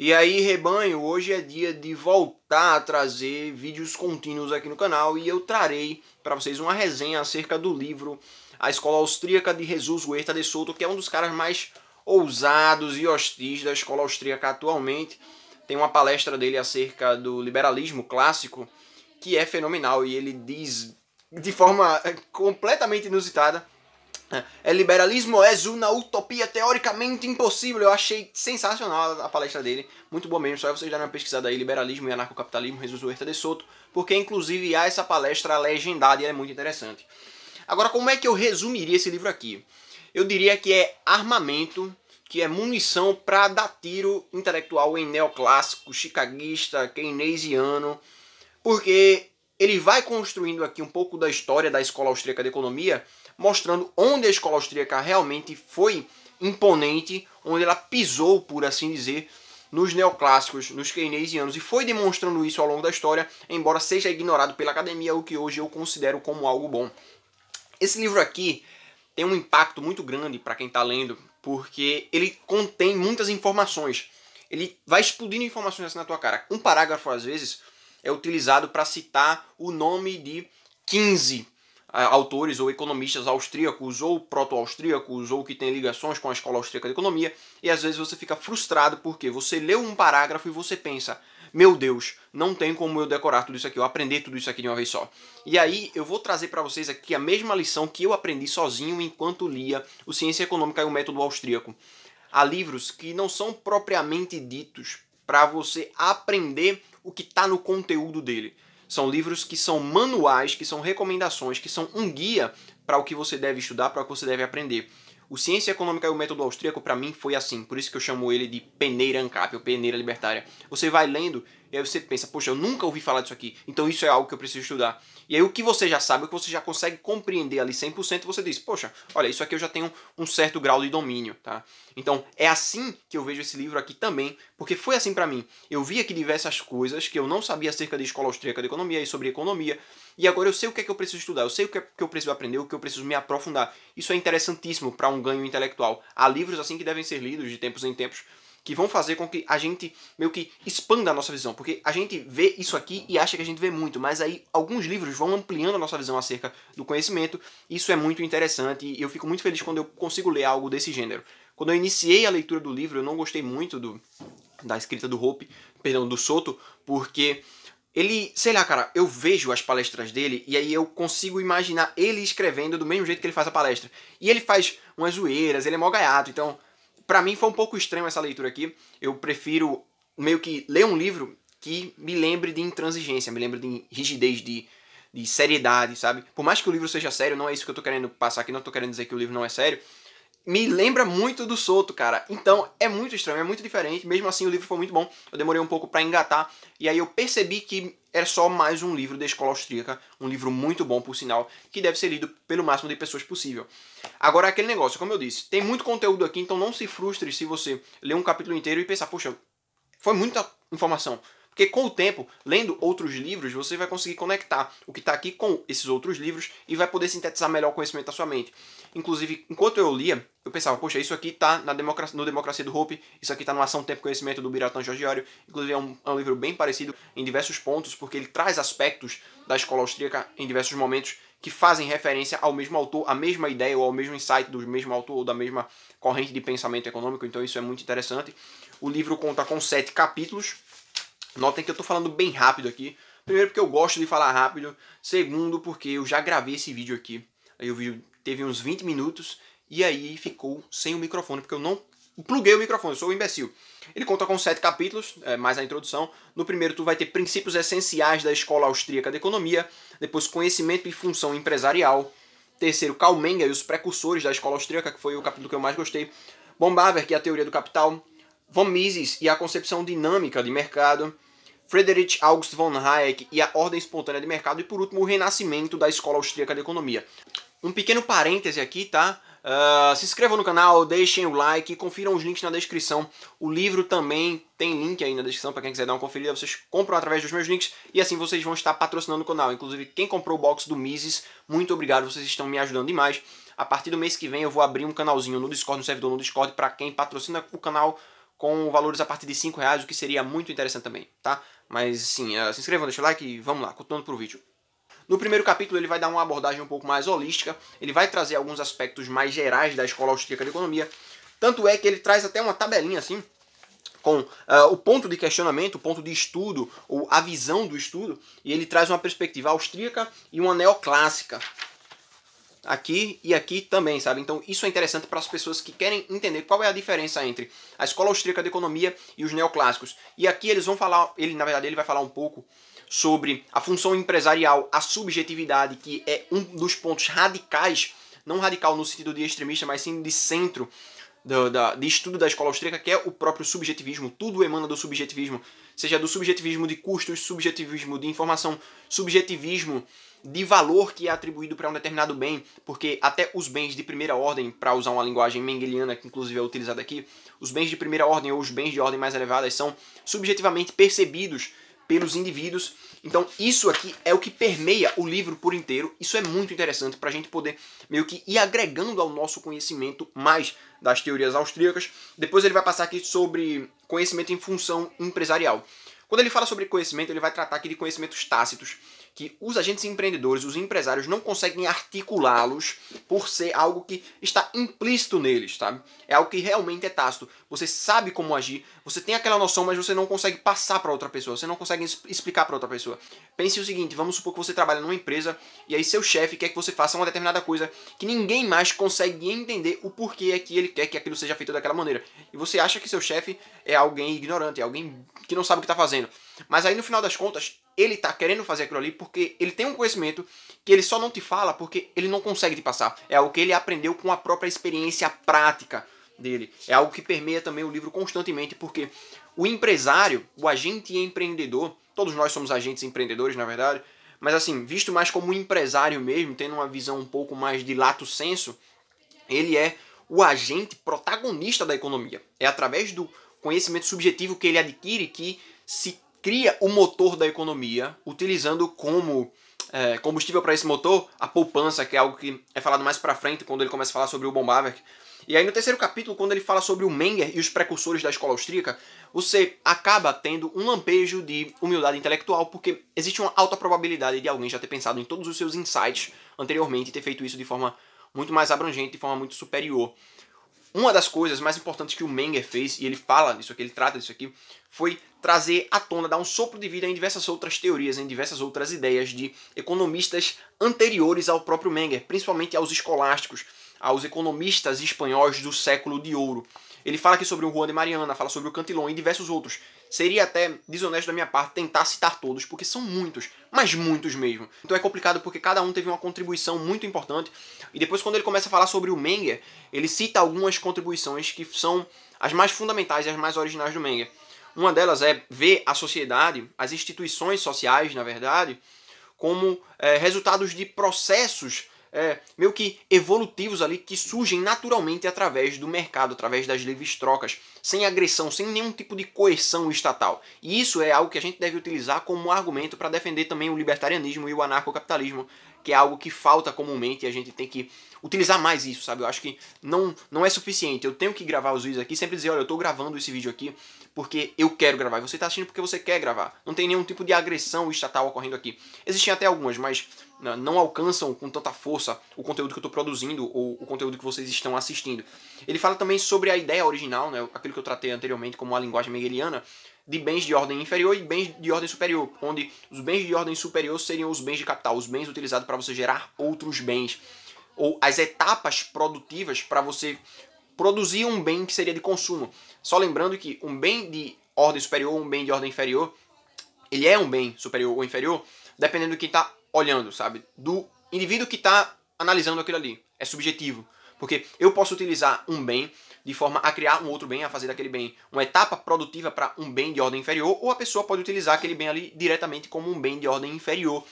E aí, rebanho, hoje é dia de voltar a trazer vídeos contínuos aqui no canal e eu trarei para vocês uma resenha acerca do livro A Escola Austríaca de Jesus Huerta de Souto, que é um dos caras mais ousados e hostis da escola austríaca atualmente. Tem uma palestra dele acerca do liberalismo clássico que é fenomenal e ele diz de forma completamente inusitada é, é, liberalismo é uma utopia teoricamente impossível. Eu achei sensacional a palestra dele, muito bom mesmo. Só vocês darem uma pesquisada aí, liberalismo e anarcocapitalismo, Jesus Huerta de Soto, porque inclusive há essa palestra legendada e é muito interessante. Agora, como é que eu resumiria esse livro aqui? Eu diria que é armamento, que é munição para dar tiro intelectual em neoclássico, chicaguista, keynesiano, porque ele vai construindo aqui um pouco da história da escola austríaca de economia, mostrando onde a escola austríaca realmente foi imponente, onde ela pisou, por assim dizer, nos neoclássicos, nos keynesianos, e foi demonstrando isso ao longo da história, embora seja ignorado pela academia, o que hoje eu considero como algo bom. Esse livro aqui tem um impacto muito grande para quem está lendo, porque ele contém muitas informações. Ele vai explodindo informações assim na tua cara. Um parágrafo, às vezes, é utilizado para citar o nome de 15 autores ou economistas austríacos ou proto-austríacos ou que têm ligações com a escola austríaca de economia, e às vezes você fica frustrado porque você leu um parágrafo e você pensa: "Meu Deus, não tem como eu decorar tudo isso aqui, eu aprender tudo isso aqui de uma vez só". E aí eu vou trazer para vocês aqui a mesma lição que eu aprendi sozinho enquanto lia o Ciência Econômica e o Método Austríaco. Há livros que não são propriamente ditos para você aprender o que está no conteúdo dele são livros que são manuais, que são recomendações, que são um guia para o que você deve estudar, para o que você deve aprender. O Ciência Econômica e o Método Austríaco, para mim, foi assim. Por isso que eu chamo ele de peneira ANCAP, ou peneira libertária. Você vai lendo e aí você pensa, poxa, eu nunca ouvi falar disso aqui, então isso é algo que eu preciso estudar. E aí o que você já sabe, o que você já consegue compreender ali 100%, você diz, poxa, olha, isso aqui eu já tenho um certo grau de domínio, tá? Então é assim que eu vejo esse livro aqui também, porque foi assim para mim. Eu vi aqui diversas coisas que eu não sabia acerca de escola austríaca de economia e sobre economia, e agora eu sei o que é que eu preciso estudar, eu sei o que, é que eu preciso aprender, o que eu preciso me aprofundar. Isso é interessantíssimo para um ganho intelectual. Há livros assim que devem ser lidos de tempos em tempos, que vão fazer com que a gente meio que expanda a nossa visão, porque a gente vê isso aqui e acha que a gente vê muito, mas aí alguns livros vão ampliando a nossa visão acerca do conhecimento. Isso é muito interessante e eu fico muito feliz quando eu consigo ler algo desse gênero. Quando eu iniciei a leitura do livro, eu não gostei muito do da escrita do Hope, perdão, do Soto, porque ele, sei lá, cara, eu vejo as palestras dele e aí eu consigo imaginar ele escrevendo do mesmo jeito que ele faz a palestra. E ele faz umas zoeiras, ele é mó gaiato, então para mim foi um pouco estranho essa leitura aqui. Eu prefiro meio que ler um livro que me lembre de intransigência, me lembre de rigidez, de, de seriedade, sabe? Por mais que o livro seja sério, não é isso que eu tô querendo passar aqui, não tô querendo dizer que o livro não é sério. Me lembra muito do Soto, cara. Então é muito estranho, é muito diferente. Mesmo assim, o livro foi muito bom. Eu demorei um pouco para engatar. E aí eu percebi que era é só mais um livro da escola austríaca, um livro muito bom, por sinal, que deve ser lido pelo máximo de pessoas possível. Agora, aquele negócio, como eu disse, tem muito conteúdo aqui, então não se frustre se você ler um capítulo inteiro e pensar, poxa, foi muita informação. Porque com o tempo, lendo outros livros, você vai conseguir conectar o que está aqui com esses outros livros e vai poder sintetizar melhor o conhecimento da sua mente. Inclusive, enquanto eu lia, eu pensava, poxa, isso aqui está na democracia, no Democracia do Hope, isso aqui está no Ação Tempo Conhecimento do Biratã Georgiário. Inclusive, é um, é um livro bem parecido em diversos pontos, porque ele traz aspectos da escola austríaca em diversos momentos que fazem referência ao mesmo autor, à mesma ideia ou ao mesmo insight do mesmo autor ou da mesma corrente de pensamento econômico. Então, isso é muito interessante. O livro conta com sete capítulos Notem que eu estou falando bem rápido aqui. Primeiro porque eu gosto de falar rápido. Segundo porque eu já gravei esse vídeo aqui. Aí o vídeo teve uns 20 minutos e aí ficou sem o microfone, porque eu não pluguei o microfone, eu sou um imbecil. Ele conta com sete capítulos, é, mais a introdução. No primeiro tu vai ter princípios essenciais da escola austríaca de economia, depois conhecimento e função empresarial, terceiro Karl Menger e os precursores da escola austríaca, que foi o capítulo que eu mais gostei, Bombaver, que é a teoria do capital, Von Mises e a concepção dinâmica de mercado, Friedrich August von Hayek e a Ordem Espontânea de Mercado, e por último, o renascimento da Escola Austríaca de Economia. Um pequeno parêntese aqui, tá? Uh, se inscrevam no canal, deixem o like, confiram os links na descrição. O livro também tem link aí na descrição para quem quiser dar uma conferida. Vocês compram através dos meus links e assim vocês vão estar patrocinando o canal. Inclusive, quem comprou o box do Mises, muito obrigado, vocês estão me ajudando demais. A partir do mês que vem eu vou abrir um canalzinho no Discord, no servidor no Discord, para quem patrocina o canal com valores a partir de 5 reais, o que seria muito interessante também, tá? Mas sim, é, se inscrevam, deixa o like e vamos lá, continuando pro vídeo. No primeiro capítulo ele vai dar uma abordagem um pouco mais holística, ele vai trazer alguns aspectos mais gerais da escola austríaca de economia, tanto é que ele traz até uma tabelinha assim, com uh, o ponto de questionamento, o ponto de estudo, ou a visão do estudo, e ele traz uma perspectiva austríaca e uma neoclássica aqui e aqui também, sabe? Então isso é interessante para as pessoas que querem entender qual é a diferença entre a escola austríaca de economia e os neoclássicos. E aqui eles vão falar, ele na verdade ele vai falar um pouco sobre a função empresarial, a subjetividade, que é um dos pontos radicais, não radical no sentido de extremista, mas sim de centro do, da, de estudo da escola austríaca, que é o próprio subjetivismo. Tudo emana do subjetivismo, seja do subjetivismo de custos, subjetivismo de informação, subjetivismo de valor que é atribuído para um determinado bem, porque até os bens de primeira ordem, para usar uma linguagem mengeliana que inclusive é utilizada aqui, os bens de primeira ordem ou os bens de ordem mais elevada são subjetivamente percebidos pelos indivíduos. Então, isso aqui é o que permeia o livro por inteiro. Isso é muito interessante para a gente poder meio que ir agregando ao nosso conhecimento mais das teorias austríacas. Depois, ele vai passar aqui sobre conhecimento em função empresarial. Quando ele fala sobre conhecimento, ele vai tratar aqui de conhecimentos tácitos, que os agentes empreendedores, os empresários não conseguem articulá-los por ser algo que está implícito neles, sabe? É algo que realmente é tácito. Você sabe como agir, você tem aquela noção, mas você não consegue passar para outra pessoa, você não consegue explicar para outra pessoa. Pense o seguinte, vamos supor que você trabalha numa empresa e aí seu chefe quer que você faça uma determinada coisa que ninguém mais consegue entender o porquê é que ele quer que aquilo seja feito daquela maneira. E você acha que seu chefe é alguém ignorante, é alguém que não sabe o que está fazendo. Mas aí no final das contas, ele está querendo fazer aquilo ali porque ele tem um conhecimento que ele só não te fala porque ele não consegue te passar. É algo que ele aprendeu com a própria experiência prática dele. É algo que permeia também o livro constantemente, porque o empresário, o agente empreendedor, todos nós somos agentes empreendedores, na verdade, mas assim, visto mais como empresário mesmo, tendo uma visão um pouco mais de lato senso, ele é o agente protagonista da economia. É através do conhecimento subjetivo que ele adquire que se cria o motor da economia, utilizando como é, combustível para esse motor a poupança, que é algo que é falado mais para frente quando ele começa a falar sobre o bombáver. E aí no terceiro capítulo, quando ele fala sobre o Menger e os precursores da escola austríaca, você acaba tendo um lampejo de humildade intelectual, porque existe uma alta probabilidade de alguém já ter pensado em todos os seus insights anteriormente e ter feito isso de forma muito mais abrangente, de forma muito superior. Uma das coisas mais importantes que o Menger fez, e ele fala disso aqui, ele trata disso aqui, foi trazer à tona, dar um sopro de vida em diversas outras teorias, em diversas outras ideias de economistas anteriores ao próprio Menger, principalmente aos escolásticos, aos economistas espanhóis do século de ouro. Ele fala aqui sobre o Juan de Mariana, fala sobre o Cantillon e diversos outros. Seria até desonesto da minha parte tentar citar todos, porque são muitos, mas muitos mesmo. Então é complicado porque cada um teve uma contribuição muito importante. E depois, quando ele começa a falar sobre o Menger, ele cita algumas contribuições que são as mais fundamentais e as mais originais do Menger. Uma delas é ver a sociedade, as instituições sociais, na verdade, como é, resultados de processos é, meio que evolutivos ali que surgem naturalmente através do mercado, através das livres trocas, sem agressão, sem nenhum tipo de coerção estatal. E isso é algo que a gente deve utilizar como argumento para defender também o libertarianismo e o anarcocapitalismo que é algo que falta comumente e a gente tem que utilizar mais isso, sabe? Eu acho que não, não é suficiente. Eu tenho que gravar os vídeos aqui, sempre dizer, olha, eu tô gravando esse vídeo aqui porque eu quero gravar. E você tá assistindo porque você quer gravar. Não tem nenhum tipo de agressão estatal ocorrendo aqui. Existem até algumas, mas não alcançam com tanta força o conteúdo que eu tô produzindo ou o conteúdo que vocês estão assistindo. Ele fala também sobre a ideia original, né? Aquilo que eu tratei anteriormente como a linguagem hegeliana, de bens de ordem inferior e bens de ordem superior, onde os bens de ordem superior seriam os bens de capital, os bens utilizados para você gerar outros bens, ou as etapas produtivas para você produzir um bem que seria de consumo. Só lembrando que um bem de ordem superior ou um bem de ordem inferior, ele é um bem superior ou inferior, dependendo do que está olhando, sabe? Do indivíduo que está analisando aquilo ali. É subjetivo. Porque eu posso utilizar um bem de forma a criar um outro bem, a fazer daquele bem uma etapa produtiva para um bem de ordem inferior, ou a pessoa pode utilizar aquele bem ali diretamente como um bem de ordem inferior.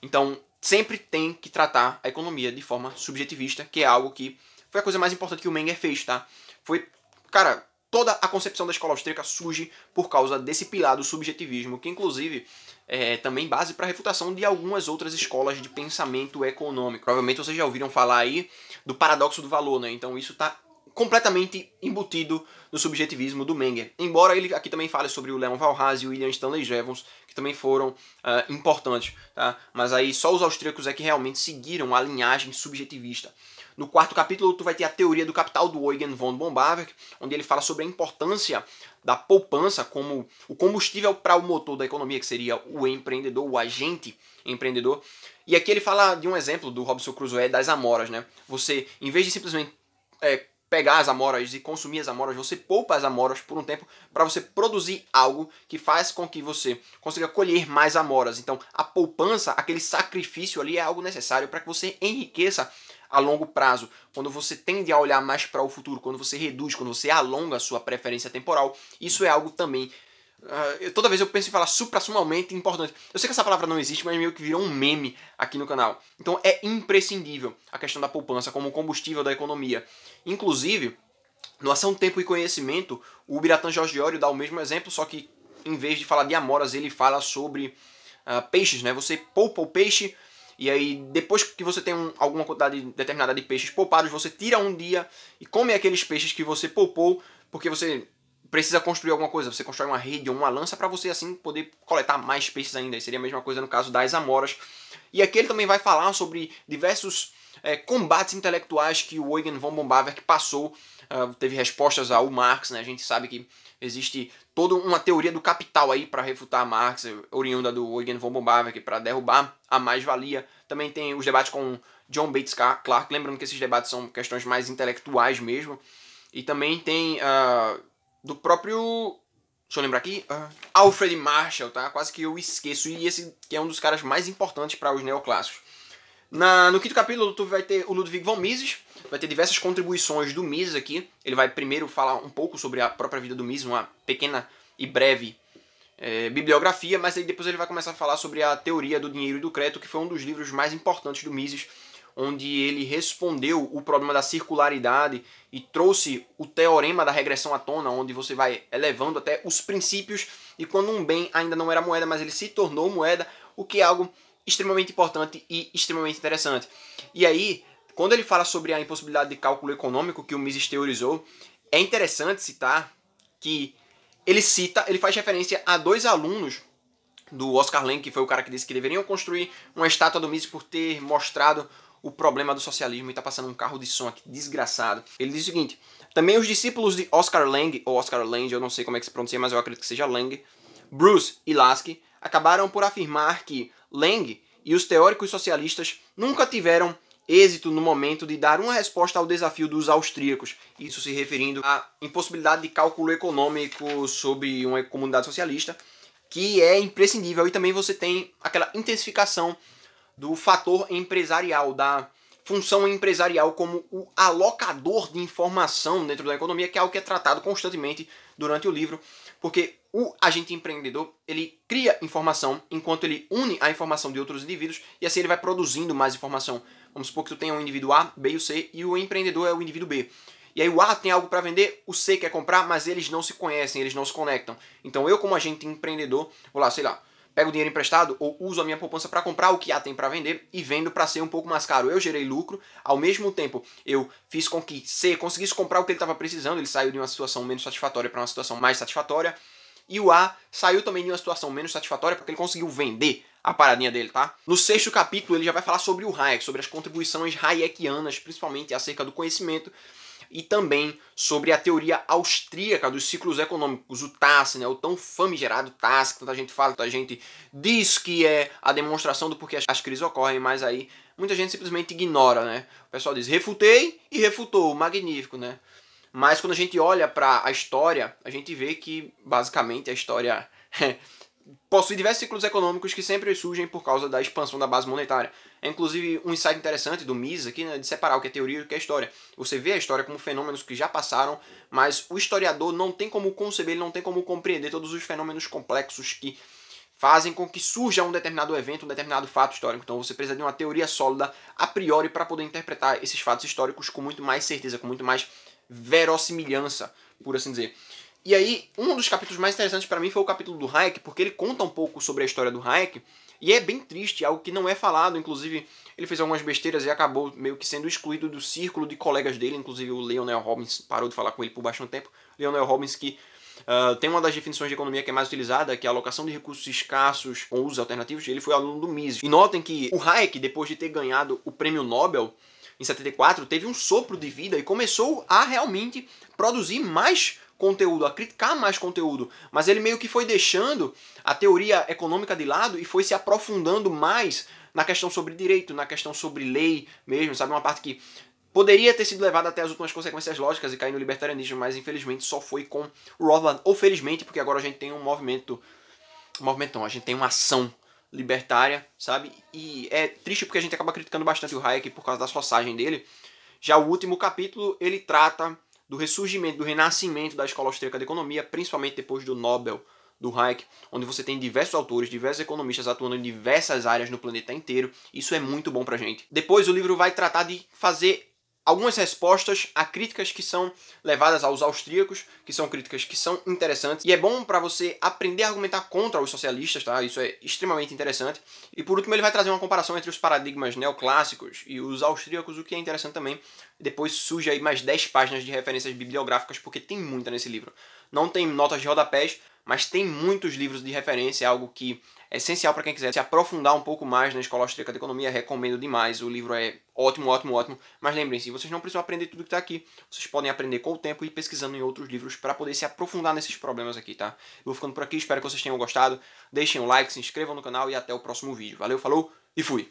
Então, sempre tem que tratar a economia de forma subjetivista, que é algo que foi a coisa mais importante que o Menger fez, tá? Foi, cara, toda a concepção da escola austríaca surge por causa desse pilar do subjetivismo, que inclusive é também base para refutação de algumas outras escolas de pensamento econômico. Provavelmente vocês já ouviram falar aí do paradoxo do valor, né? Então isso está completamente embutido no subjetivismo do Menger. Embora ele aqui também fale sobre o Leon Valras e o William Stanley Jevons, que também foram uh, importantes, tá? Mas aí só os austríacos é que realmente seguiram a linhagem subjetivista. No quarto capítulo, tu vai ter a teoria do capital do Eugen von Bombaverk, onde ele fala sobre a importância da poupança como o combustível para o motor da economia, que seria o empreendedor, o agente empreendedor. E aqui ele fala de um exemplo do Robson Crusoe das amoras, né? Você, em vez de simplesmente é, pegar as amoras e consumir as amoras, você poupa as amoras por um tempo para você produzir algo que faz com que você consiga colher mais amoras. Então, a poupança, aquele sacrifício ali é algo necessário para que você enriqueça a longo prazo, quando você tende a olhar mais para o futuro, quando você reduz, quando você alonga a sua preferência temporal, isso é algo também. Uh, toda vez eu penso em falar suprassumalmente importante. Eu sei que essa palavra não existe, mas meio que virou um meme aqui no canal. Então é imprescindível a questão da poupança como combustível da economia. Inclusive, no Ação Tempo e Conhecimento, o Biratan Diório dá o mesmo exemplo, só que em vez de falar de amoras, ele fala sobre uh, peixes, né? Você poupa o peixe e aí, depois que você tem um, alguma quantidade determinada de peixes poupados, você tira um dia e come aqueles peixes que você poupou, porque você precisa construir alguma coisa, você constrói uma rede ou uma lança para você assim poder coletar mais peixes ainda. E seria a mesma coisa no caso das amoras. E aqui ele também vai falar sobre diversos é, combates intelectuais que o Eugen von que passou, uh, teve respostas ao Marx, né? A gente sabe que existe toda uma teoria do capital aí para refutar Marx, oriunda do Eugen von Bombaverk, para derrubar a mais-valia. Também tem os debates com John Bates Clark, lembrando que esses debates são questões mais intelectuais mesmo. E também tem uh, do próprio Deixa eu lembrar aqui. Uh, Alfred Marshall, tá? Quase que eu esqueço. E esse que é um dos caras mais importantes para os neoclássicos. Na, no quinto capítulo, tu vai ter o Ludwig von Mises, vai ter diversas contribuições do Mises aqui. Ele vai primeiro falar um pouco sobre a própria vida do Mises, uma pequena e breve é, bibliografia, mas aí depois ele vai começar a falar sobre a teoria do dinheiro e do crédito, que foi um dos livros mais importantes do Mises, onde ele respondeu o problema da circularidade e trouxe o teorema da regressão à tona, onde você vai elevando até os princípios e quando um bem ainda não era moeda, mas ele se tornou moeda, o que é algo extremamente importante e extremamente interessante. E aí, quando ele fala sobre a impossibilidade de cálculo econômico que o Mises teorizou, é interessante citar que ele cita, ele faz referência a dois alunos do Oscar Lange, que foi o cara que disse que deveriam construir uma estátua do Mises por ter mostrado o problema do socialismo e tá passando um carro de som aqui, desgraçado. Ele diz o seguinte: também os discípulos de Oscar Lange, ou Oscar Lange, eu não sei como é que se pronuncia, mas eu acredito que seja Lange, Bruce e Lasky, acabaram por afirmar que Lang e os teóricos socialistas nunca tiveram êxito no momento de dar uma resposta ao desafio dos austríacos, isso se referindo à impossibilidade de cálculo econômico sobre uma comunidade socialista, que é imprescindível. E também você tem aquela intensificação do fator empresarial, da função empresarial como o alocador de informação dentro da economia, que é algo que é tratado constantemente durante o livro, porque o agente empreendedor, ele cria informação enquanto ele une a informação de outros indivíduos e assim ele vai produzindo mais informação. Vamos supor que tu tenha um indivíduo A, B e o C e o empreendedor é o indivíduo B. E aí o A tem algo para vender, o C quer comprar, mas eles não se conhecem, eles não se conectam. Então eu como agente empreendedor, vou lá, sei lá, pego dinheiro emprestado ou uso a minha poupança para comprar o que A tem para vender e vendo para ser um pouco mais caro. Eu gerei lucro, ao mesmo tempo eu fiz com que C conseguisse comprar o que ele estava precisando, ele saiu de uma situação menos satisfatória para uma situação mais satisfatória. E o A saiu também de uma situação menos satisfatória porque ele conseguiu vender a paradinha dele, tá? No sexto capítulo ele já vai falar sobre o Hayek, sobre as contribuições hayekianas, principalmente acerca do conhecimento e também sobre a teoria austríaca dos ciclos econômicos, o TASS, né, o tão famigerado TASS, que tanta gente fala, tanta gente diz que é a demonstração do porquê as crises ocorrem, mas aí muita gente simplesmente ignora, né? O pessoal diz, refutei e refutou, magnífico, né? Mas quando a gente olha para a história, a gente vê que basicamente a história possui diversos ciclos econômicos que sempre surgem por causa da expansão da base monetária. É inclusive um insight interessante do Mises aqui, né, de separar o que é teoria e o que é história. Você vê a história como fenômenos que já passaram, mas o historiador não tem como conceber, ele não tem como compreender todos os fenômenos complexos que fazem com que surja um determinado evento, um determinado fato histórico. Então você precisa de uma teoria sólida a priori para poder interpretar esses fatos históricos com muito mais certeza, com muito mais verossimilhança, por assim dizer. E aí, um dos capítulos mais interessantes para mim foi o capítulo do Hayek, porque ele conta um pouco sobre a história do Hayek, e é bem triste, algo que não é falado, inclusive ele fez algumas besteiras e acabou meio que sendo excluído do círculo de colegas dele, inclusive o Leonel Robbins parou de falar com ele por bastante tempo. Leonel Robbins que uh, tem uma das definições de economia que é mais utilizada, que é a alocação de recursos escassos com usos alternativos, ele foi aluno do Mises. E notem que o Hayek, depois de ter ganhado o prêmio Nobel, em 74, teve um sopro de vida e começou a realmente produzir mais conteúdo, a criticar mais conteúdo, mas ele meio que foi deixando a teoria econômica de lado e foi se aprofundando mais na questão sobre direito, na questão sobre lei mesmo, sabe? Uma parte que poderia ter sido levada até as últimas consequências lógicas e cair no libertarianismo, mas infelizmente só foi com o Rothbard, ou felizmente, porque agora a gente tem um movimento, um movimento a gente tem uma ação libertária, sabe? E é triste porque a gente acaba criticando bastante o Hayek por causa da sossagem dele. Já o último capítulo, ele trata do ressurgimento, do renascimento da escola austríaca de economia, principalmente depois do Nobel do Hayek, onde você tem diversos autores, diversos economistas atuando em diversas áreas no planeta inteiro. Isso é muito bom pra gente. Depois o livro vai tratar de fazer algumas respostas a críticas que são levadas aos austríacos, que são críticas que são interessantes, e é bom para você aprender a argumentar contra os socialistas, tá? Isso é extremamente interessante. E por último, ele vai trazer uma comparação entre os paradigmas neoclássicos e os austríacos, o que é interessante também. Depois surge aí mais 10 páginas de referências bibliográficas, porque tem muita nesse livro. Não tem notas de rodapés, mas tem muitos livros de referência, é algo que é essencial para quem quiser se aprofundar um pouco mais na escola austríaca de economia, recomendo demais. O livro é ótimo, ótimo, ótimo. Mas lembrem-se, vocês não precisam aprender tudo que está aqui. Vocês podem aprender com o tempo e ir pesquisando em outros livros para poder se aprofundar nesses problemas aqui, tá? Eu vou ficando por aqui, espero que vocês tenham gostado. Deixem um like, se inscrevam no canal e até o próximo vídeo. Valeu, falou e fui!